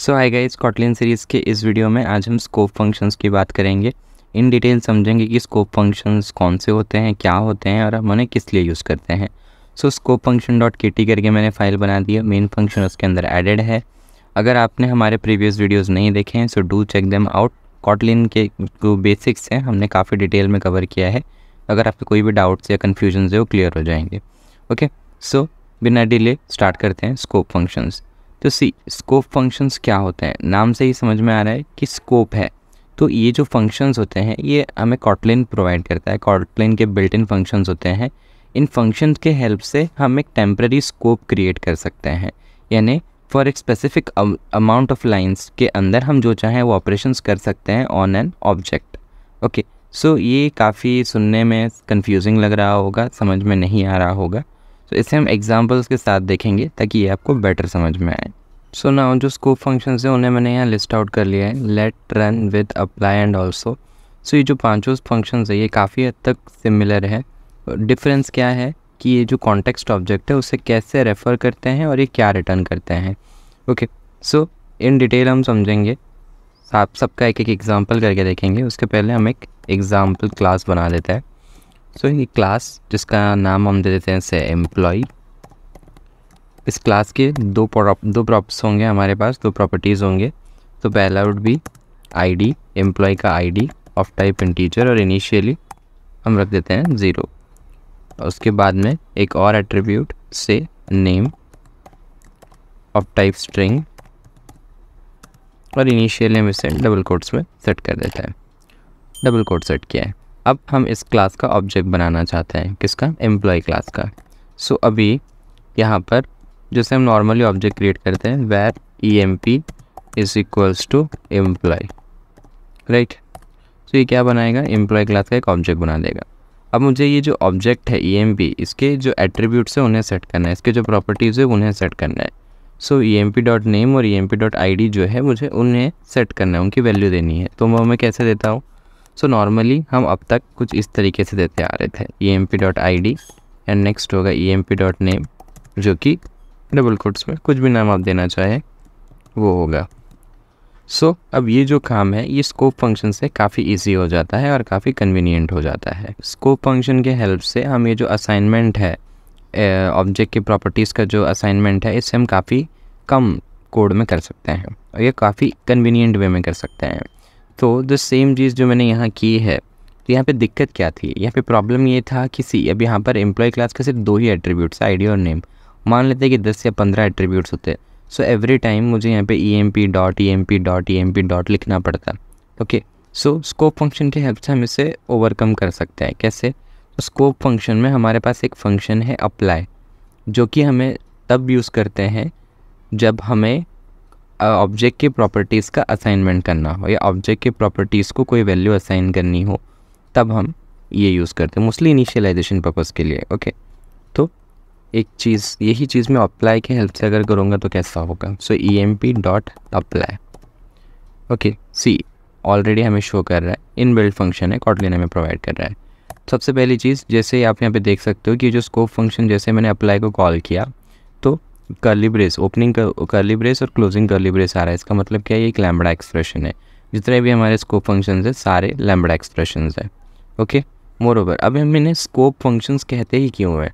सो आई गई Scotland series के इस वीडियो में आज हम स्कोप फंक्शंस की बात करेंगे इन डिटेल समझेंगे कि स्कोप फंक्शंस कौन से होते हैं क्या होते हैं और हम उन्हें किस लिए यूज़ करते हैं so scope function dot K T करके मैंने फ़ाइल बना दी है मेन फंक्शन उसके अंदर एडेड है अगर आपने हमारे प्रीवियस वीडियोज़ नहीं देखे हैं so do check them out Kotlin के जो बेसिक्स हैं हमने काफ़ी डिटेल में कवर किया है अगर आपके कोई भी डाउट्स या कन्फ्यूजन है वो क्लियर हो जाएंगे ओके सो बिना डिले स्टार्ट करते हैं स्कोप फंक्शंस तो सी स्कोप फंक्शंस क्या होते हैं नाम से ही समझ में आ रहा है कि स्कोप है तो ये जो फंक्शंस होते हैं ये हमें कॉटलिन प्रोवाइड करता है कॉटलिन के बिल्ट इन फंक्शंस होते हैं इन फंक्शंस के हेल्प से हम एक टेम्प्रेरी स्कोप क्रिएट कर सकते हैं यानी फॉर एक स्पेसिफिक अमाउंट ऑफ लाइन्स के अंदर हम जो चाहें वो ऑपरेशन कर सकते हैं on an object okay so ये काफ़ी सुनने में कन्फ्यूजिंग लग रहा होगा समझ में नहीं आ रहा होगा तो इसे हम एग्जाम्पल्स के साथ देखेंगे ताकि ये आपको बेटर समझ में आए सो नाउ जो स्कोप फंक्शन है उन्हें मैंने यहाँ लिस्ट आउट कर लिया है let run with apply and also so ये जो पांचों फंक्शन है ये काफ़ी हद तक सिमिलर है डिफरेंस क्या है कि ये जो कॉन्टेक्स्ट ऑब्जेक्ट है उसे कैसे रेफ़र करते हैं और ये क्या रिटर्न करते हैं ओके सो इन डिटेल हम समझेंगे आप सबका एक एक एग्ज़ाम्पल करके देखेंगे उसके पहले हम एक एग्ज़ाम्पल क्लास बना लेते हैं सो so, ये क्लास जिसका नाम हम दे देते हैं से एम्प्लॉय इस क्लास के दो प्रॉप दो प्रॉप्स होंगे हमारे पास दो प्रॉपर्टीज़ होंगे तो पहला वुड बी आईडी एम्प्लॉय का आईडी ऑफ टाइप इंटीजर और इनिशियली हम रख देते हैं ज़ीरो और उसके बाद में एक और एट्रीब्यूट से नेम ऑफ टाइप स्ट्रिंग और इनिशियली हम इसे डबल कोट्स में सेट कर देते हैं डबल कोट सेट किया है अब हम इस क्लास का ऑब्जेक्ट बनाना चाहते हैं किसका एम्प्लॉय क्लास का सो so, अभी यहाँ पर जैसे हम नॉर्मली ऑब्जेक्ट क्रिएट करते हैं where E M P is equals to employee right so ये क्या बनाएगा एम्प्लॉय क्लास का एक ऑब्जेक्ट बना देगा अब मुझे ये जो ऑब्जेक्ट है ई एम पी इसके जो एट्रीब्यूट्स है उन्हें सेट करना है इसके जो प्रॉपर्टीज़ है उन्हें सेट करना है so E M P dot name और E M P dot I D जो है मुझे उन्हें सेट करना है उनकी वैल्यू देनी है तो मैं कैसे देता हूँ सो नॉर्मली हम अब तक कुछ इस तरीके से देते आ रहे थे E M P dot I D and next होगा E M P dot name जो कि डबल कोट्स में कुछ भी नाम आप देना चाहें वो होगा सो so, अब ये जो काम है ये स्कोप फंक्शन से काफ़ी इजी हो जाता है और काफ़ी कन्वीनियंट हो जाता है स्कोप फंक्शन के हेल्प से हम ये जो असाइनमेंट है ऑब्जेक्ट की प्रॉपर्टीज़ का जो असाइनमेंट है इससे हम काफ़ी कम कोड में कर सकते हैं और ये काफ़ी कन्वीनियंट वे में कर सकते हैं तो द सेम चीज़ जो मैंने यहाँ की है तो यहाँ पे दिक्कत क्या थी यहाँ पे प्रॉब्लम ये था कि सी अब यहाँ पर एम्प्लॉय क्लास का सिर्फ दो ही एट्रीब्यूट्स आइडिया और नेम मान लेते हैं कि दस या पंद्रह एट्रीब्यूट्स होते सो एवरी टाइम मुझे यहाँ पे E M P dot E M P dot E M P dot लिखना पड़ता ओके सो स्कोप फंक्शन के हेल्प से हम इसे ओवरकम कर सकते हैं कैसे स्कोप तो फंक्शन में हमारे पास एक फंक्शन है अप्लाई जो कि हमें तब यूज़ करते हैं जब हमें ऑब्जेक्ट के प्रॉपर्टीज़ का असाइनमेंट करना हो या ऑब्जेक्ट के प्रॉपर्टीज़ को कोई वैल्यू असाइन करनी हो तब हम ये यूज़ करते हैं मोस्टली इनिशियलाइजेशन पर्पज़ के लिए ओके तो एक चीज़ यही चीज़ मैं अप्लाई के हेल्प से अगर करूँगा तो कैसा होगा so E M P dot apply okay see already हमें शो कर रहा है इन बिल्ड फंक्शन है कॉटलिन हमें प्रोवाइड कर रहा है सबसे पहली चीज़ जैसे आप यहाँ पे देख सकते हो कि जो स्कोप फंक्शन जैसे मैंने अप्लाई को कॉल किया तो curly brace opening curly brace और क्लोजिंग कर्ली ब्रेस आ रहा है इसका मतलब क्या है ये एक लैम्बडा एक्सप्रेशन है जितने भी हमारे स्कोप फंक्शंस हैं सारे लैम्बडा एक्सप्रेशन हैं ओके मोर ओवर अब हम इन्हें स्कोप फंक्शंस कहते ही क्यों है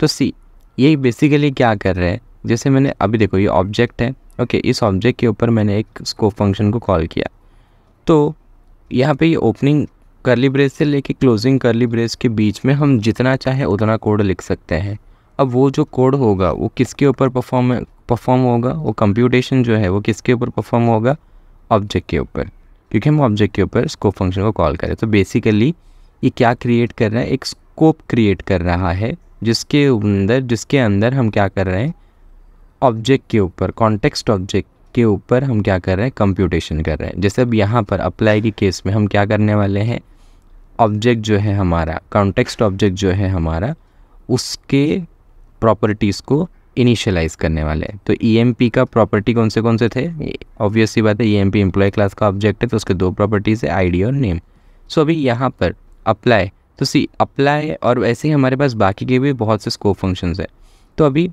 तो सी ये बेसिकली क्या कर रहे हैं जैसे मैंने अभी देखो ये ऑब्जेक्ट है ओके इस ऑब्जेक्ट के ऊपर मैंने एक स्कोप फंक्शन को कॉल किया तो यहाँ पे ये ओपनिंग करली ब्रेस से लेके क्लोजिंग करली ब्रेस के बीच में हम जितना चाहे उतना कोड लिख सकते हैं अब वो जो कोड होगा वो किसके ऊपर परफॉर्म परफॉर्म होगा वो कंप्यूटेशन जो है वो किसके ऊपर परफॉर्म होगा ऑब्जेक्ट के ऊपर क्योंकि हम ऑब्जेक्ट के ऊपर स्कोप फंक्शन को कॉल करें तो बेसिकली ये क्या क्रिएट कर रहा है एक स्कोप क्रिएट कर रहा है जिसके अंदर जिसके अंदर हम क्या कर रहे हैं ऑब्जेक्ट के ऊपर कॉन्टेक्स्ट ऑब्जेक्ट के ऊपर हम क्या कर रहे हैं कंप्यूटेशन कर रहे हैं जैसे अब यहाँ पर अप्लाई के केस में हम क्या करने वाले हैं ऑब्जेक्ट जो है हमारा कॉन्टेक्स्ट ऑब्जेक्ट जो है हमारा उसके प्रॉपर्टीज़ को इनिशियलाइज करने वाले हैं तो ई e का प्रॉपर्टी कौन से कौन से थे ऑब्वियस सी बात है E M P employee class का ऑब्जेक्ट है तो उसके दो प्रॉपर्टीज़ है आईडी और नेम सो अभी यहाँ पर अप्लाई तो सी अप्लाई और वैसे ही हमारे पास बाकी के भी बहुत से स्कोप फंक्शंस है तो अभी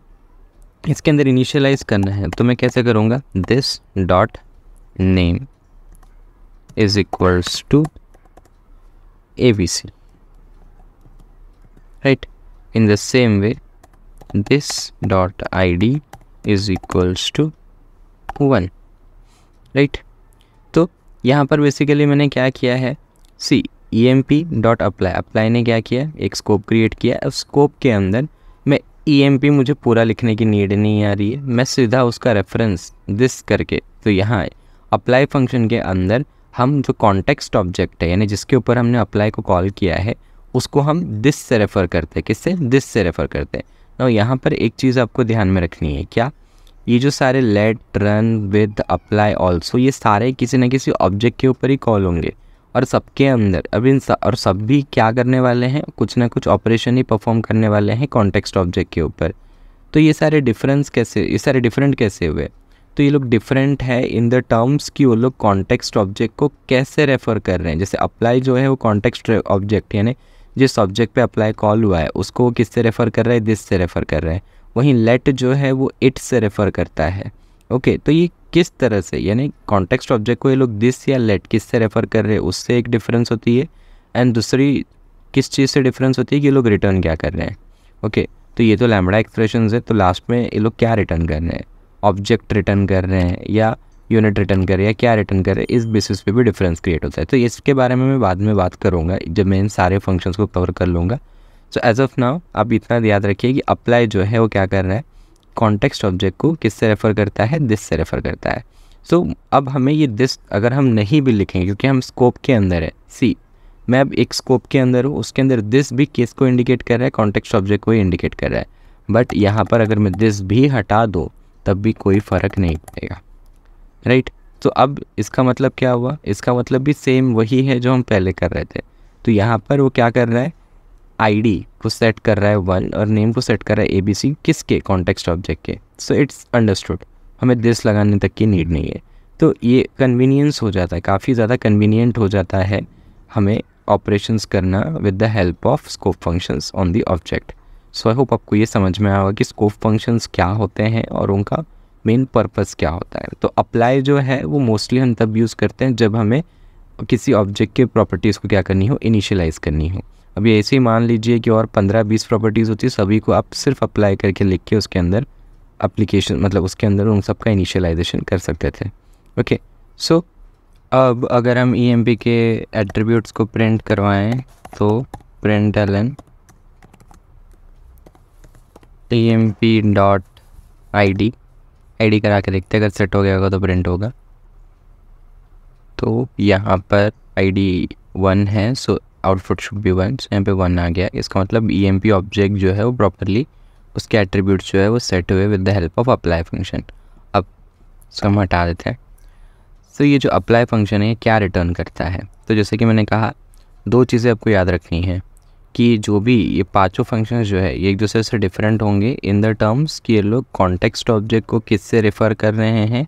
इसके अंदर इनिशियलाइज करना है तो मैं कैसे करूँगा this dot name is equals to A B C right in the same way this dot id is equals to one right तो यहाँ पर बेसिकली मैंने क्या किया है see E M P dot apply apply ने क्या किया एक स्कोप क्रिएट किया और स्कोप के अंदर मैं ई एम पी मुझे पूरा लिखने की नीड नहीं आ रही है मैं सीधा उसका रेफरेंस दिस करके तो यहाँ अप्लाई फंक्शन के अंदर हम जो कॉन्टेक्स्ट ऑब्जेक्ट है यानी जिसके ऊपर हमने अप्लाई को कॉल किया है उसको हम दिस से रेफ़र करते हैं किससे दिस से रेफ़र करते हैं ना यहाँ पर एक चीज़ आपको ध्यान में रखनी है क्या ये जो सारे let run with apply also ये सारे किसी न किसी ऑब्जेक्ट के ऊपर ही कॉल होंगे और सबके अंदर अब इन और सब भी क्या करने वाले हैं कुछ ना कुछ ऑपरेशन ही परफॉर्म करने वाले हैं कॉन्टेक्स्ट ऑब्जेक्ट के ऊपर तो ये सारे डिफरेंस कैसे ये सारे डिफरेंट कैसे हुए तो ये लोग डिफरेंट है इन द टर्म्स कि वो लोग कॉन्टेक्स्ट ऑब्जेक्ट को कैसे रेफ़र कर रहे हैं जैसे अप्लाई जो है वो कॉन्टेक्स्ट ऑब्जेक्ट यानी जिस सब्जेक्ट पे अप्लाई कॉल हुआ है उसको वो किससे रेफ़र कर रहा है दिस से रेफ़र कर रहा है वहीं लेट जो है वो इट से रेफ़र करता है ओके तो ये किस तरह से यानी कॉन्टेक्स्ट ऑब्जेक्ट को ये लोग दिस या लेट किस से रेफ़र कर रहे हैं उससे एक डिफरेंस होती है एंड दूसरी किस चीज़ से डिफरेंस होती है कि ये लोग रिटर्न क्या कर रहे हैं ओके तो ये तो लैमडा एक्सप्रेशन है तो लास्ट में ये लोग क्या रिटर्न कर रहे हैं ऑब्जेक्ट रिटर्न कर रहे हैं या यूनिट रिटर्न करे या क्या रिटर्न करे इस बेसिस पे भी डिफरेंस क्रिएट होता है तो इसके बारे में मैं बाद में बात करूँगा जब मैं इन सारे फंक्शंस को कवर कर लूँगा सो एज ऑफ नाउ आप इतना याद रखिए कि अप्लाई जो है वो क्या कर रहा है कॉन्टेक्स्ट ऑब्जेक्ट को किससे रेफ़र करता है दिस से रेफ़र करता है सो so, अब हमें ये दिस अगर हम नहीं भी लिखेंगे क्योंकि हम स्कोप के अंदर है सी मैं अब एक स्कोप के अंदर हूँ उसके अंदर दिस भी किस को इंडिकेट कर रहा है कॉन्टेक्स्ट ऑब्जेक्ट को इंडिकेट कर रहा है बट यहाँ पर अगर मैं दिस भी हटा दो तब भी कोई फ़र्क नहीं पड़ेगा राइट तो अब इसका मतलब क्या हुआ इसका मतलब भी सेम वही है जो हम पहले कर रहे थे तो यहाँ पर वो क्या कर रहा है आईडी को सेट कर रहा है वन और नेम को सेट कर रहा है एबीसी किसके कॉन्टेक्स्ट ऑब्जेक्ट के सो इट्स अंडरस्टूड हमें दिस लगाने तक की नीड नहीं है तो ये कन्वीनियंस हो जाता है काफ़ी ज़्यादा कन्वीनियंट हो जाता है हमें ऑपरेशंस करना with the help of scope functions on the object so I hope आपको ये समझ में आया होगा कि स्कोप फंक्शंस क्या होते हैं और उनका मेन पर्पस क्या होता है तो अप्लाई जो है वो मोस्टली हम तब यूज़ करते हैं जब हमें किसी ऑब्जेक्ट के प्रॉपर्टीज़ को क्या करनी हो इनिशियलाइज़ करनी हो अब ये ऐसे ही मान लीजिए कि और पंद्रह बीस प्रॉपर्टीज़ होती है सभी को आप सिर्फ अप्लाई करके लिख के उसके अंदर अप्लीकेशन मतलब उसके अंदर उन सब का इनिशियलाइजेशन कर सकते थे ओके सो अब अगर हम ई e के एट्रीब्यूट्स को प्रिंट करवाएं तो print L N E M P dot I D ID करा के देखते हैं अगर सेट हो गया होगा तो प्रिंट होगा तो यहाँ पर आईडी वन है so output should be one यहाँ पे वन आ गया इसका मतलब ई e ऑब्जेक्ट जो है वो प्रॉपरली उसके एट्रीब्यूट जो है वो सेट हुए with the help of apply function अब इसको हम हटा देते हैं सो ये जो अप्लाई फंक्शन है क्या रिटर्न करता है तो जैसे कि मैंने कहा दो चीज़ें आपको याद रखनी है कि जो भी ये पांचों फंक्शन जो है ये एक दूसरे से डिफरेंट होंगे इन द टर्म्स कि ये लोग कॉन्टेक्स्ट ऑब्जेक्ट को किससे रेफ़र कर रहे हैं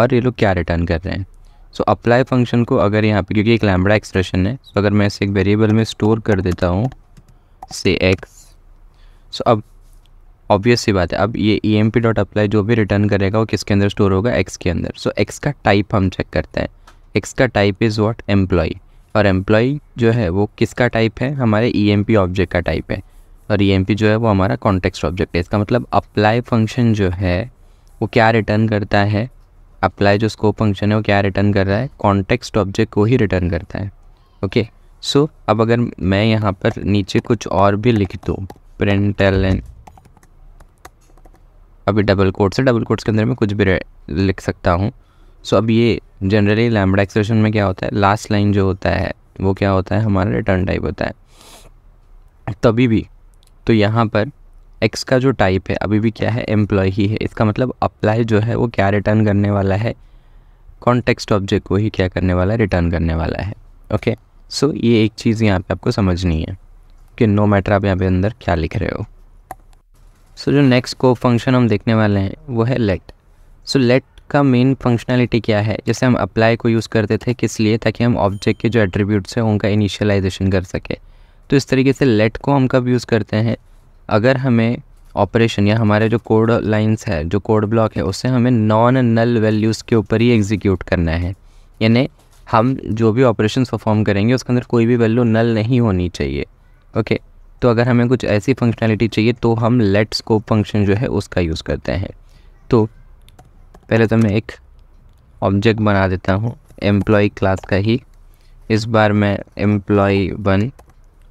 और ये लोग क्या रिटर्न कर रहे हैं सो अप्लाई फंक्शन को अगर यहाँ पे क्योंकि एक लैम्बडा एक्सप्रेशन है सो so अगर मैं इसे एक वेरिएबल में स्टोर कर देता हूँ से एक्स सो अब ऑब्वियस सी बात है अब ये E M P dot apply जो भी रिटर्न करेगा वो किसके अंदर स्टोर होगा एक्स के अंदर सो so, एक्स का टाइप हम चेक करते हैं एक्स का टाइप इज़ वॉट एम्प्लॉय और एम्प्लॉय जो है वो किसका टाइप है हमारे ई e ऑब्जेक्ट का टाइप है और ई e जो है वो हमारा कॉन्टेक्स्ट ऑब्जेक्ट है इसका मतलब अप्लाई फंक्शन जो है वो क्या रिटर्न करता है अप्लाई जो स्कोप फंक्शन है वो क्या रिटर्न कर रहा है कॉन्टेक्स्ट ऑब्जेक्ट को ही रिटर्न करता है ओके सो so, अब अगर मैं यहाँ पर नीचे कुछ और भी लिख दूँ प्रिंट अभी डबल कोट्स है डबल कोट्स के अंदर मैं कुछ भी लिख सकता हूँ सो अब ये जनरली लैमडा एक्सप्रेशन में क्या होता है लास्ट लाइन जो होता है वो क्या होता है हमारा रिटर्न टाइप होता है तभी भी तो यहाँ पर एक्स का जो टाइप है अभी भी क्या है एम्प्लॉय ही है इसका मतलब अप्लाई जो है वो क्या रिटर्न करने वाला है कॉन्टेक्स्ट ऑब्जेक्ट को ही क्या करने वाला है रिटर्न करने वाला है ओके सो so, ये एक चीज़ यहाँ पे आपको समझनी है कि नो मैटर आप यहाँ पे अंदर क्या लिख रहे हो सो so, जो नेक्स्ट को फंक्शन हम देखने वाले हैं वो है लेट सो लेट का मेन फंक्शनैलिटी क्या है जैसे हम अप्लाई को यूज़ करते थे किस लिए ताकि हम ऑब्जेक्ट के जो एट्रीब्यूट्स हैं उनका इनिशियलाइजेशन कर सकें तो इस तरीके से लेट को हम कब यूज़ करते हैं अगर हमें ऑपरेशन या हमारे जो कोड लाइंस है जो कोड ब्लॉक है उससे हमें नॉन नल वैल्यूज़ के ऊपर ही एग्जीक्यूट करना है यानी हम जो भी ऑपरेशन परफॉर्म करेंगे उसके अंदर कोई भी वैल्यू नल नहीं होनी चाहिए ओके तो अगर हमें कुछ ऐसी फंक्शनैलिटी चाहिए तो हम लेट स्कोप फंक्शन जो है उसका यूज़ करते हैं तो पहले तो मैं एक ऑब्जेक्ट बना देता हूँ एम्प्लॉय क्लास का ही इस बार मैं एम्प्लॉय वन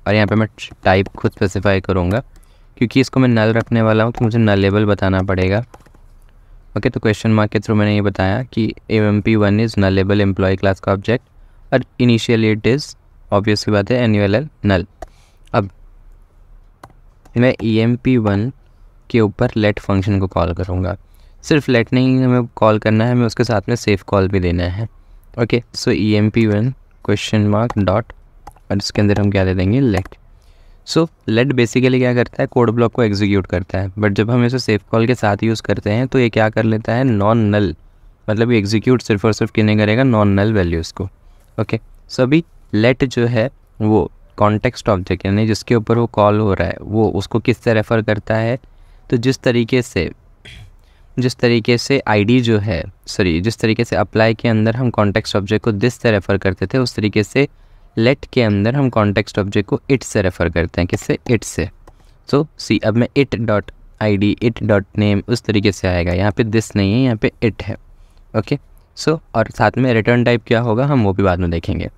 और यहाँ पे मैं टाइप खुद स्पेसिफाई करूँगा क्योंकि इसको मैं नल रखने वाला हूँ तो मुझे नल लेबल बताना पड़ेगा ओके तो क्वेश्चन मार्क के थ्रू मैंने ये बताया कि M P one is nullable employ class का ऑब्जेक्ट और इनिशियली इट इज़ ऑब्वियस की बात है एनुअल एल नल अब मैं ई एम पी वन के ऊपर लेट फंक्शन को कॉल करूँगा सिर्फ लेट नहीं हमें कॉल करना है हमें उसके साथ में सेफ कॉल भी देना है okay so E M P one question mark dot और इसके अंदर हम क्या दे देंगे लेट सो लेट बेसिकली क्या करता है कोड ब्लॉक को एग्जीक्यूट करता है बट जब हम इसे सेफ कॉल के साथ यूज़ करते हैं तो ये क्या कर लेता है नॉन नल मतलब ये एग्जीक्यूट सिर्फ और सिर्फ किन्हें करेगा नॉन नल वैल्यूज़ को ओके सो अभी लेट जो है वो कॉन्टेक्स्ट ऑब्जेक्ट यानी जिसके ऊपर वो कॉल हो रहा है वो उसको किससे रेफ़र करता है तो जिस तरीके से जिस तरीके से आईडी जो है सॉरी जिस तरीके से अप्लाई के अंदर हम कॉन्टेक्स्ट ऑब्जेक्ट को दिस से रेफ़र करते थे उस तरीके से लेट के अंदर हम कॉन्टेक्स्ट ऑब्जेक्ट को इट से रेफ़र करते हैं किससे इट से सो so, सी अब मैं it dot I D it dot name उस तरीके से आएगा यहाँ पे दिस नहीं है यहाँ पे इट है ओके सो so, और साथ में रिटर्न टाइप क्या होगा हम वो भी बाद में देखेंगे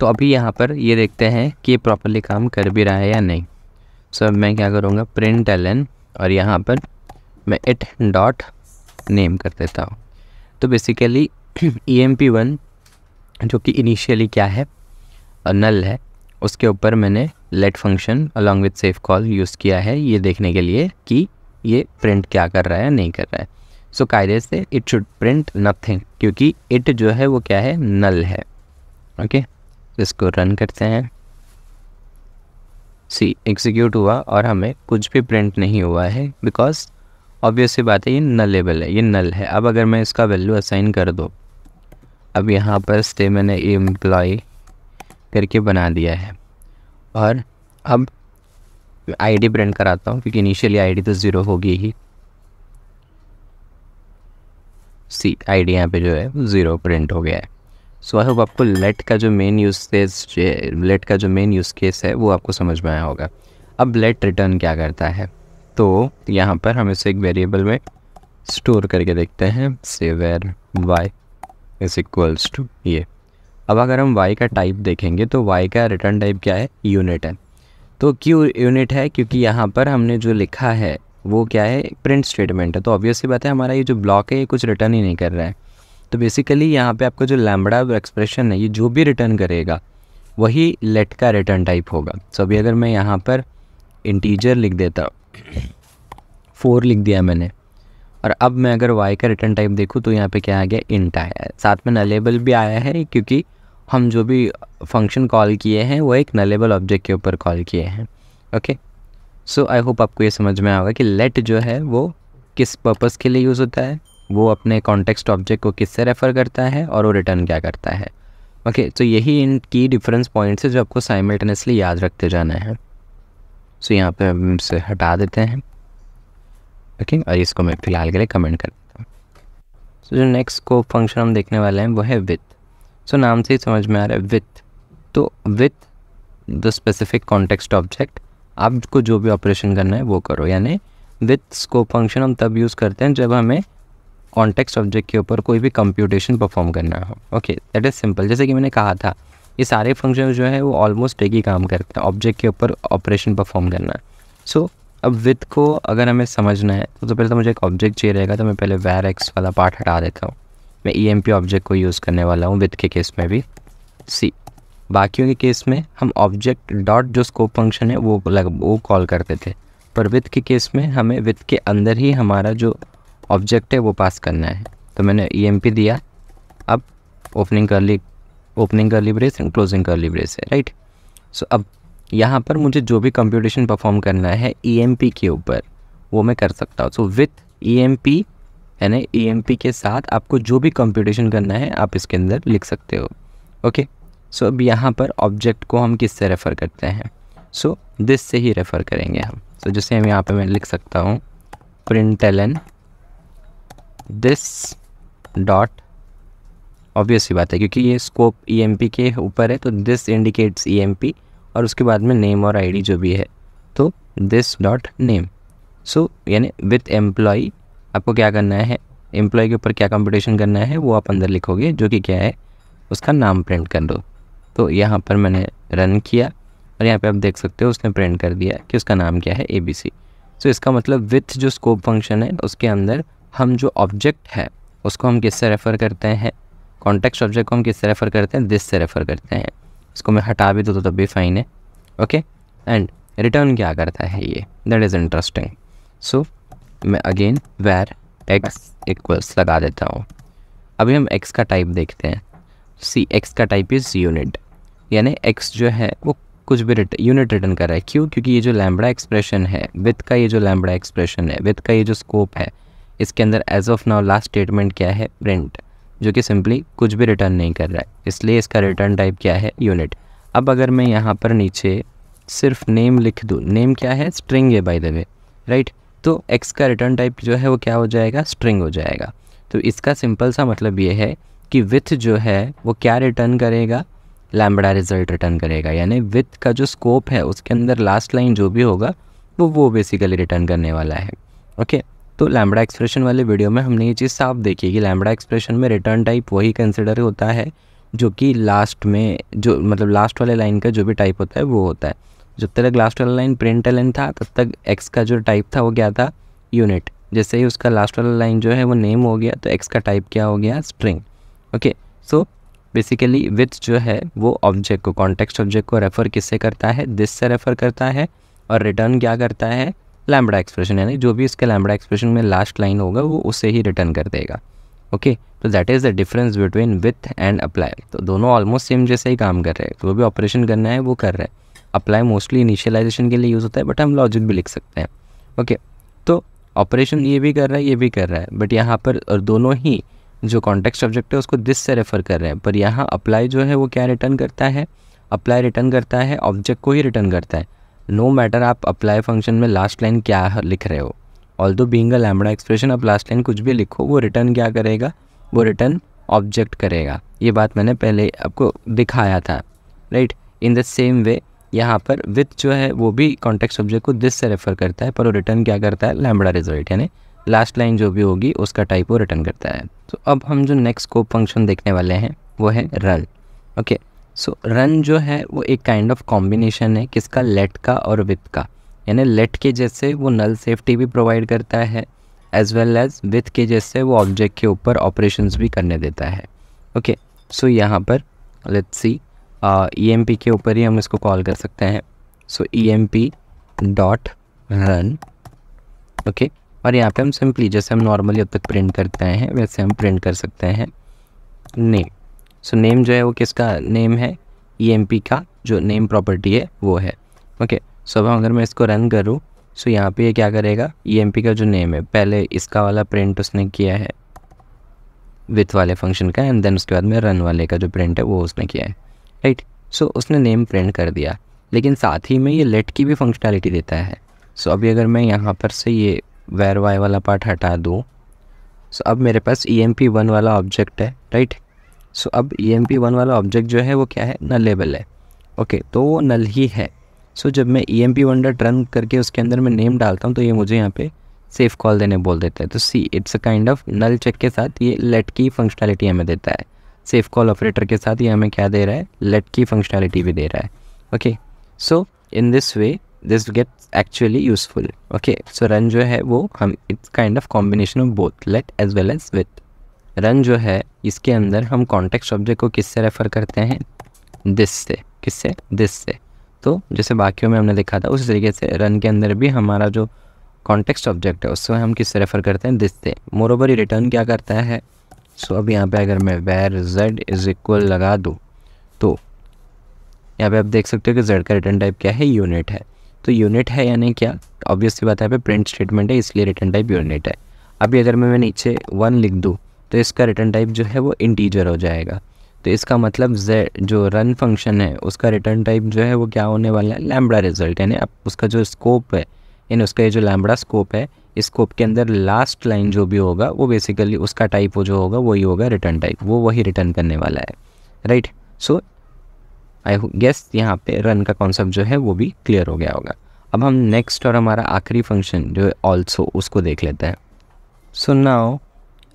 तो अभी यहाँ पर ये देखते हैं कि ये प्रॉपरली काम कर भी रहा है या नहीं सो so, अब मैं क्या करूँगा प्रिंट एल और यहाँ पर मैं इट डॉट नेम कर देता हूँ तो basically E M P one जो कि इनिशियली क्या है नल है उसके ऊपर मैंने let function along with safe call use किया है ये देखने के लिए कि ये प्रिंट क्या कर रहा है नहीं कर रहा है सो so, कायदे से इट शुड प्रिंट नथिंग क्योंकि इट जो है वो क्या है नल है ओके okay? इसको रन करते हैं सी एग्जीक्यूट हुआ और हमें कुछ भी प्रिंट नहीं हुआ है बिकॉज ऑब्वियस सी बात है ये नलेबल है ये नल है अब अगर मैं इसका वैल्यू असाइन कर दो अब यहाँ पर स्टे मैंने एम्प्लॉय करके बना दिया है और अब आईडी प्रिंट कराता हूँ क्योंकि इनिशियली आईडी तो ज़ीरो होगी ही सी आईडी यहाँ पे जो है ज़ीरो प्रिंट हो गया है सो आई होप आपको लेट का जो मेन यूज़ केस लेट का जो मेन यूज़ केस है वो आपको समझ में आया होगा अब लेट रिटर्न क्या करता है तो यहाँ पर हम इसे एक वेरिएबल में स्टोर करके देखते हैं से where Y is equals to ये अब अगर हम y का टाइप देखेंगे तो y का रिटर्न टाइप क्या है यूनिट है तो क्यों यूनिट है क्योंकि यहाँ पर हमने जो लिखा है वो क्या है प्रिंट स्टेटमेंट है तो ऑब्वियसली बात है हमारा ये जो ब्लॉक है ये कुछ रिटर्न ही नहीं कर रहा है तो बेसिकली यहाँ पे आपका जो लैम्बडा एक्सप्रेशन है ये जो भी रिटर्न करेगा वही लेट का रिटर्न टाइप होगा सो so अभी अगर मैं यहाँ पर इंटीजर लिख देता हूँ फोर लिख दिया मैंने और अब मैं अगर y का रिटर्न टाइप देखूँ तो यहाँ पे क्या आ गया इंट आया है साथ में नलेबल भी आया है क्योंकि हम जो भी फंक्शन कॉल किए हैं वो एक नलेबल ऑब्जेक्ट के ऊपर कॉल किए हैं ओके सो आई होप आपको ये समझ में आएगा कि लेट जो है वो किस पर्पज़ के लिए यूज़ होता है वो अपने कॉन्टेक्स्ट ऑब्जेक्ट को किससे रेफ़र करता है और वो रिटर्न क्या करता है ओके okay, तो यही इन की डिफरेंस पॉइंट्स है जो आपको साइमल्टेनियसली याद रखते जाना है सो यहाँ पे हम इसे हटा देते हैं ओके और इसको मैं फ़िलहाल के लिए कमेंट कर देता हूँ सो जो नेक्स्ट को फंक्शन हम देखने वाले हैं वो है विथ सो नाम से ही समझ में आ रहा है विथ तो with the specific context object आपको जो भी ऑपरेशन करना है वो करो यानी विथ स्कोप फंक्शन हम तब यूज़ करते हैं जब हमें कॉन्टेक्स्ट ऑब्जेक्ट के ऊपर कोई भी कंप्यूटेशन परफॉर्म करना हो ओके दैट इज़ सिंपल जैसे कि मैंने कहा था ये सारे फंक्शन जो है वो ऑलमोस्ट एक ही काम करते हैं ऑब्जेक्ट के ऊपर ऑपरेशन परफॉर्म करना है सो so, अब विथ को अगर हमें समझना है तो, तो पहले तो मुझे एक ऑब्जेक्ट चाहिए रहेगा तो मैं पहले वैर एक्स वाला पार्ट हटा देता हूँ मैं ई एम पी ऑब्जेक्ट को यूज़ करने वाला हूँ विथ के केस में भी सी बाकियों के केस में हम ऑब्जेक्ट डॉट जो स्कोप फंक्शन है वो लग वो कॉल करते थे पर विथ के केस में हमें विथ के अंदर ही हमारा जो ऑब्जेक्ट है वो पास करना है तो मैंने ई एम पी दिया अब ओपनिंग कर ली opening curly brace and closing curly brace है राइट सो अब यहाँ पर मुझे जो भी कंप्यूटेशन परफॉर्म करना है ई e के ऊपर वो मैं कर सकता हूँ so with E M P यानी ई के साथ आपको जो भी कंप्यूटेशन करना है आप इसके अंदर लिख सकते हो ओके सो अब यहाँ पर ऑब्जेक्ट को हम किससे रेफ़र करते हैं सो दिस से ही रेफ़र करेंगे हम सो जैसे हम यहाँ पे मैं लिख सकता हूँ print L this dot obvious ही बात है क्योंकि ये स्कोप ई e के ऊपर है तो दिस इंडिकेट्स ई और उसके बाद में नेम और आईडी जो भी है तो दिस डॉट नेम सो यानी विथ एम्प्लॉय आपको क्या करना है एम्प्लॉय के ऊपर क्या कंपटीशन करना है वो आप अंदर लिखोगे जो कि क्या है उसका नाम प्रिंट कर दो तो यहाँ पर मैंने रन किया और यहाँ पे आप देख सकते हो उसने प्रिंट कर दिया कि उसका नाम क्या है ए बी सी सो इसका मतलब विथ जो स्कोप फंक्शन है उसके अंदर हम जो ऑब्जेक्ट है उसको हम किससे रेफ़र करते हैं कॉन्टेक्ट ऑब्जेक्ट को हम किससे रेफ़र करते हैं दिस से रेफ़र करते हैं इसको मैं हटा भी दूँ तो तब तो भी फ़ाइन है ओके एंड रिटर्न क्या करता है ये दैट इज़ इंटरेस्टिंग सो मैं अगेन वेर एक्स इक्वल्स लगा देता हूँ अभी हम एक्स का टाइप देखते हैं सी एक्स का टाइप इज़ यूनिट यानी एक्स जो है वो कुछ भी रिट, यूनिट रिटर्न कर रहा है क्यों क्योंकि ये जो लैम्बड़ा एक्सप्रेशन है विथ का ये जो लैम्बड़ा एक्सप्रेशन है विथ का ये जो स्कोप है इसके अंदर as of now last statement क्या है प्रिंट जो कि सिंपली कुछ भी रिटर्न नहीं कर रहा है इसलिए इसका रिटर्न टाइप क्या है यूनिट अब अगर मैं यहाँ पर नीचे सिर्फ नेम लिख दूँ नेम क्या है स्ट्रिंग है बाय द वे राइट तो एक्स का रिटर्न टाइप जो है वो क्या हो जाएगा स्ट्रिंग हो जाएगा तो इसका सिंपल सा मतलब ये है कि विथ जो है वो क्या रिटर्न करेगा लैम्बडा रिजल्ट रिटर्न करेगा यानी विथ का जो स्कोप है उसके अंदर लास्ट लाइन जो भी होगा वो वो बेसिकली रिटर्न करने वाला है ओके okay? तो लैमडा एक्सप्रेशन वाले वीडियो में हमने ये चीज़ साफ देखी कि लैमडा एक्सप्रेशन में रिटर्न टाइप वही कंसिडर होता है जो कि लास्ट में जो मतलब लास्ट वाले लाइन का जो भी टाइप होता है वो होता है जब तक लास्ट वाला लाइन प्रिंट लाइन था तब तक एक्स का जो टाइप था वो क्या था यूनिट जैसे ही उसका लास्ट वाला लाइन जो है वो नेम हो गया तो एक्स का टाइप क्या हो गया string okay so basically with जो है वो ऑब्जेक्ट को कॉन्टेक्स्ट ऑब्जेक्ट को रेफ़र किससे करता है दिस से रेफ़र करता है और रिटर्न क्या करता है लैम्बडा एक्सप्रेशन यानी जो भी इसके लैम्बडा एक्सप्रेशन में लास्ट लाइन होगा वो उसे ही रिटर्न कर देगा ओके तो that is the difference between with and apply तो दोनों ऑलमोस्ट सेम जैसे ही काम कर रहे हैं जो भी ऑपरेशन करना है वो कर रहे हैं अप्लाई मोस्टली इनिशियलाइजेशन के लिए यूज़ होता है बट हम लॉजिक भी लिख सकते हैं ओके तो ऑपरेशन ये भी कर रहा है ये भी कर रहा है बट यहाँ पर और दोनों ही जो कॉन्टेक्स्ट ऑब्जेक्ट है उसको दिस से रेफ़र कर रहे हैं पर यहाँ अप्लाई जो है वो क्या रिटर्न करता है अप्लाई रिटर्न करता है ऑब्जेक्ट को ही रिटर्न करता है नो मैटर आप अप्लाई फंक्शन में लास्ट लाइन क्या लिख रहे हो although being a lambda expression आप लास्ट लाइन कुछ भी लिखो वो रिटर्न क्या करेगा वो रिटर्न ऑब्जेक्ट करेगा ये बात मैंने पहले आपको दिखाया था right in the same way यहाँ पर विथ जो है वो भी कॉन्टेक्ट ऑब्जेक्ट को दिस से रेफर करता है पर वो रिटर्न क्या करता है लैमडा रिजल्ट यानी लास्ट लाइन जो भी होगी उसका टाइप वो रिटर्न करता है तो अब हम जो नेक्स्ट स्कोप फंक्शन देखने वाले हैं वो है run okay okay. So so, run जो है वो एक काइंड ऑफ कॉम्बिनेशन है किसका लेट का और विथ का यानी लेट के जैसे वो नल सेफ्टी भी प्रोवाइड करता है एज वेल एज विथ के जैसे वो ऑब्जेक्ट के ऊपर ऑपरेशंस भी करने देता है ओके okay, सो so यहाँ पर लेट्स सी ई के ऊपर ही हम इसको कॉल कर सकते हैं so E dot run okay और यहाँ पे हम सिंपली जैसे हम नॉर्मली अब तक प्रिंट करते हैं वैसे हम प्रिंट कर सकते हैं नेम सो so, नेम जो है वो किसका नेम है ई e का जो नेम प्रॉपर्टी है वो है ओके सो अब अगर मैं इसको रन करूँ सो so, यहाँ पे ये क्या करेगा ई e का जो नेम है पहले इसका वाला प्रिंट उसने किया है विथ वाले फंक्शन का एंड देन उसके बाद में रन वाले का जो प्रिंट है वो उसने किया है राइट सो so, उसने नेम प्रिंट कर दिया लेकिन साथ ही में ये लेट की भी फंक्शनैलिटी देता है सो so, अभी अगर मैं यहाँ पर से ये वेर वाई वाला पार्ट हटा दूँ सो so, अब मेरे पास ई एम पी वन वाला ऑब्जेक्ट है राइट सो अब ई एम पी वन वाला ऑब्जेक्ट जो है वो क्या है नलेबल है ओके तो वो नल ही है सो जब मैं E M P one dot run करके उसके अंदर मैं नेम डालता हूँ तो ये मुझे यहाँ पे सेफ कॉल देने बोल देता है तो see it's a kind of null check के साथ ये लेट की फंक्शनैलिटी हमें देता है सेफ कॉल ऑपरेटर के साथ ये हमें क्या दे रहा है लेट की फंक्शनैलिटी भी दे रहा है okay so in this way this gets actually useful okay so run जो है वो हम it's kind of combination of both let as well as with run जो है इसके अंदर हम कॉन्टेक्स्ट ऑब्जेक्ट को किससे रेफ़र करते हैं दिस से किससे दिस से तो जैसे बाकियों में हमने देखा था उसी तरीके से रन के अंदर भी हमारा जो कॉन्टेक्स्ट ऑब्जेक्ट है उससे हम किससे रेफ़र करते हैं दिस से मोरोबर ही रिटर्न क्या करता है सो अब यहाँ पे अगर मैं वेर जेड इज़ इक्वल लगा दूँ तो यहाँ पे आप देख सकते हो कि जेड का रिटर्न टाइप क्या है यूनिट है तो यूनिट है यानी क्या ऑब्वियसली बात है यहाँ पे प्रिंट स्टेटमेंट है इसलिए रिटर्न टाइप यूनिट है अभी अगर मैं मैं नीचे वन लिख दूँ तो इसका रिटर्न टाइप जो है वो इंटीजर हो जाएगा तो इसका मतलब जेड जो रन फंक्शन है उसका रिटर्न टाइप जो है वो क्या होने वाला है लैम्बड़ा रिजल्ट यानी अब उसका जो स्कोप है यानी उसका ये जो लैम्बड़ा स्कोप है स्कोप के अंदर लास्ट लाइन जो भी होगा वो बेसिकली उसका टाइप वो जो होगा वही होगा रिटर्न टाइप वो वही रिटर्न करने वाला है राइट सो आई गेस यहाँ पे रन का कॉन्सेप्ट जो है वो भी क्लियर हो गया होगा अब हम नेक्स्ट और हमारा आखिरी फंक्शन जो है ऑल्सो उसको देख लेते हैं so now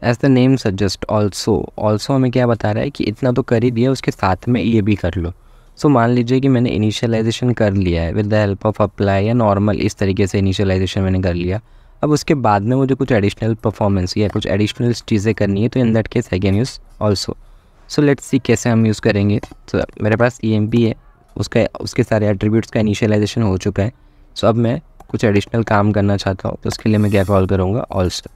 as the name suggest also also हमें क्या बता रहा है कि इतना तो कर ही दिया उसके साथ में ये भी कर लो सो so, मान लीजिए कि मैंने इनिशियलाइजेशन कर लिया है with the help of apply या नॉर्मल इस तरीके से इनिशियलाइजेशन मैंने कर लिया अब उसके बाद में मुझे कुछ एडिशनल परफॉर्मेंस या कुछ एडिशनल चीज़ें करनी है तो in that case I can use also so let's see कैसे हम यूज़ करेंगे तो so, मेरे पास ई एम पी है उसका उसके सारे एट्रीब्यूट्स का इनिशियलाइजेशन हो चुका है सो so, अब मैं कुछ एडिशनल काम करना चाहता हूँ तो उसके लिए मैं क्या कॉल करूँगा ऑल्सो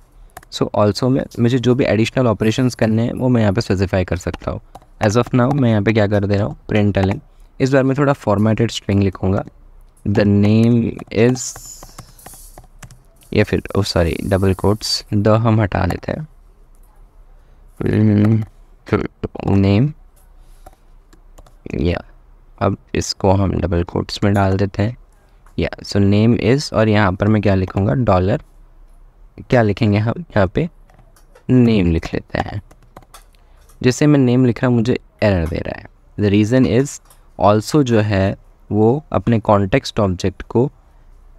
सो so, ऑल्सो में मुझे जो भी एडिशनल ऑपरेशन करने हैं वो मैं यहाँ पर स्पेसिफाई कर सकता हूँ एज ऑफ नाउ मैं यहाँ पे क्या कर दे रहा हूँ प्रिंट एलिन इस बार मैं थोड़ा फॉर्मेटेड स्ट्रिंग लिखूँगा द नेम इज़ या फिर oh sorry double quotes the हम हटा देते हैं नेम या अब इसको हम डबल कोट्स में डाल देते हैं या सो नेम इज़ और यहाँ पर मैं क्या लिखूँगा डॉलर क्या लिखेंगे हम यहाँ पे नेम लिख लेते हैं जैसे मैं नेम लिखा मुझे एरर दे रहा है द रीज़न इज़ ऑल्सो जो है वो अपने कॉन्टेक्स्ट ऑब्जेक्ट को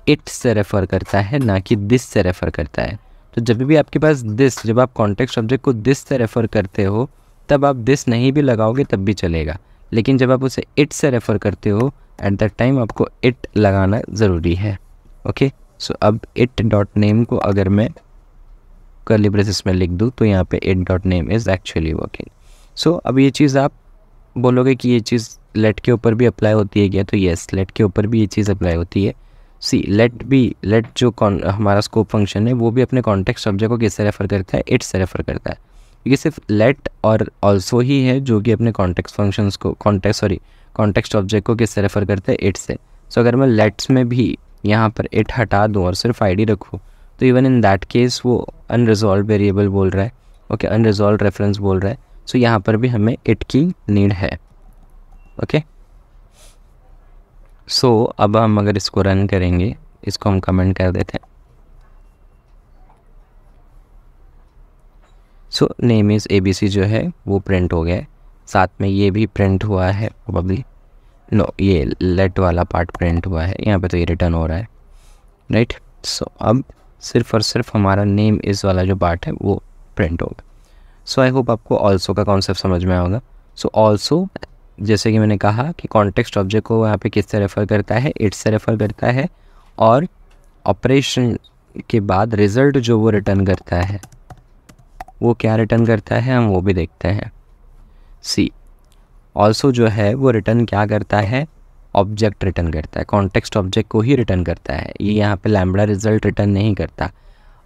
इट से रेफ़र करता है ना कि दिस से रेफ़र करता है तो जब भी आपके पास दिस जब आप कॉन्टेक्स्ट ऑब्जेक्ट को दिस से रेफ़र करते हो तब आप दिस नहीं भी लगाओगे तब भी चलेगा लेकिन जब आप उसे इट से रेफ़र करते हो एट दैट टाइम आपको इट लगाना ज़रूरी है ओके okay? सो so, अब इट डॉट नेम को अगर मैं करली में लिख दूँ तो यहाँ पे it dot name is actually working so अब ये चीज़ आप बोलोगे कि ये चीज़ लेट के ऊपर भी अप्लाई होती है क्या तो येस लेट के ऊपर भी ये चीज़ अप्लाई होती है सी लेट भी लेट जो हमारा स्कोप फंक्शन है वो भी अपने कॉन्टेक्स्ट सब्जेक्ट को किससे रेफ़र करता है इट से रेफ़र करता है क्योंकि सिर्फ लेट और ऑल्सो ही है जो कि अपने कॉन्टेक्स फंक्शंस को कॉन्टेक्ट सॉरी कॉन्टेक्स्ट ऑब्जेक्ट को किससे रेफ़र करते हैं इट से सो so, अगर मैं लेट्स में भी यहाँ पर इट हटा दूँ और सिर्फ आई डी रखूँ तो इवन इन दैट केस वो अनरिजॉल्व वेरिएबल बोल रहा है ओके अनरिजॉल्व रेफरेंस बोल रहा है सो so, यहाँ पर भी हमें इट की नीड है ओके okay? सो so, अब हम अगर इसको रन करेंगे इसको हम कमेंट कर देते हैं so name is A B C जो है वो प्रिंट हो गया है साथ में ये भी प्रिंट हुआ है प्रॉब्ली नो ये लेट वाला पार्ट प्रिंट हुआ है यहाँ पे तो ये रिटर्न हो रहा है राइट सो so, अब सिर्फ और सिर्फ हमारा नेम इस वाला जो पार्ट है वो प्रिंट होगा सो आई होप आपको ऑल्सो का कॉन्सेप्ट समझ में आएगा सो ऑल्सो जैसे कि मैंने कहा कि कॉन्टेक्स्ट ऑब्जेक्ट को यहाँ पे किससे रेफ़र करता है इट से रेफ़र करता है और ऑपरेशन के बाद रिज़ल्ट जो वो रिटर्न करता है वो क्या रिटर्न करता है हम वो भी देखते हैं सी ऑल्सो जो है वो रिटर्न क्या करता है ऑब्जेक्ट रिटर्न करता है कॉन्टेक्स्ट ऑब्जेक्ट को ही रिटर्न करता है ये यहाँ पे लैम्बडा रिजल्ट रिटर्न नहीं करता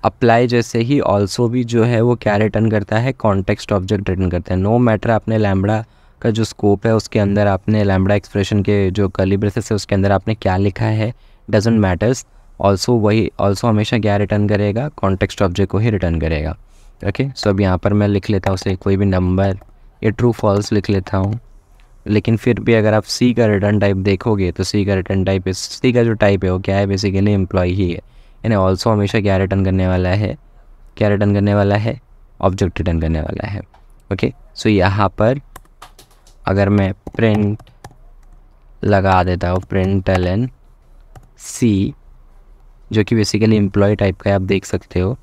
अप्लाई जैसे ही ऑल्सो भी जो है वो क्या रिटर्न करता है कॉन्टेक्स्ट ऑब्जेक्ट रिटर्न करता है नो no मैटर आपने लैम्बडा का जो स्कोप है उसके अंदर आपने लैम्बडा एक्सप्रेशन के जो कलिब्रेसेस है उसके अंदर आपने क्या लिखा है डजेंट मैटर्स ऑल्सो वही ऑल्सो हमेशा क्या रिटर्न करेगा कॉन्टेक्स्ट ऑब्जेक्ट को ही रिटर्न करेगा ओके सो अब यहाँ पर मैं लिख लेता हूँ उसे कोई भी नंबर ये ट्रू फॉल्स लिख लेता हूँ लेकिन फिर भी अगर आप सी का रिटर्न टाइप देखोगे तो सी का रिटर्न टाइप इस सी का जो टाइप है वो क्या है बेसिकली एम्प्लॉय ही है यानी ऑल्सो हमेशा क्या रिटर्न करने वाला है क्या रिटर्न करने वाला है ऑब्जेक्ट रिटर्न करने वाला है ओके सो यहाँ पर अगर मैं प्रिंट लगा देता हूँ प्रिंट एल एन सी जो कि बेसिकली एम्प्लॉय टाइप का है आप देख सकते हो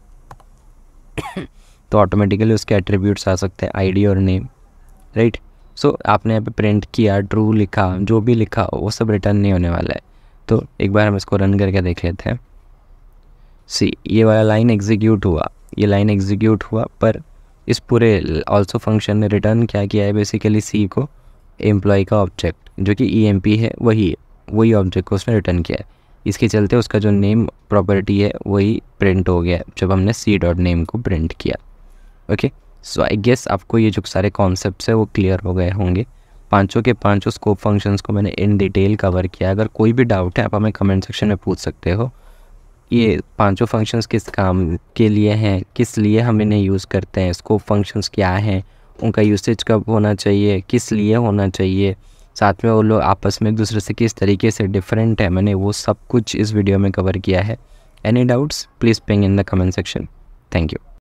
तो ऑटोमेटिकली उसके एट्रीब्यूट्स आ सकते हैं आईडी और नेम राइट सो so, आपने यहाँ पे प्रिंट किया ट्रू लिखा जो भी लिखा वो सब रिटर्न नहीं होने वाला है तो एक बार हम इसको रन करके देख लेते हैं सी ये वाला लाइन एग्जीक्यूट हुआ ये लाइन एग्जीक्यूट हुआ पर इस पूरे ऑल्सो फंक्शन ने रिटर्न क्या किया है बेसिकली सी को एम्प्लॉय का ऑब्जेक्ट जो कि ई e है वही है वही ऑब्जेक्ट को उसने रिटर्न किया है इसके चलते उसका जो नेम प्रॉपर्टी है वही प्रिंट हो गया है जब हमने सी डॉट नेम को प्रिंट किया okay okay? So I guess आपको ये जो सारे कॉन्सेप्ट है वो क्लियर हो गए होंगे पांचों के पांचों स्कोप फंक्शंस को मैंने इन डिटेल कवर किया अगर कोई भी डाउट है आप हमें कमेंट सेक्शन में पूछ सकते हो ये पांचों फंक्शंस किस काम के लिए हैं किस लिए हम इन्हें यूज़ करते हैं स्कोप फंक्शंस क्या हैं उनका यूसेज कब होना चाहिए किस लिए होना चाहिए साथ में वो लोग आपस में एक दूसरे से किस तरीके से डिफरेंट है मैंने वो सब कुछ इस वीडियो में कवर किया है any doubts please ping in the comment section thank you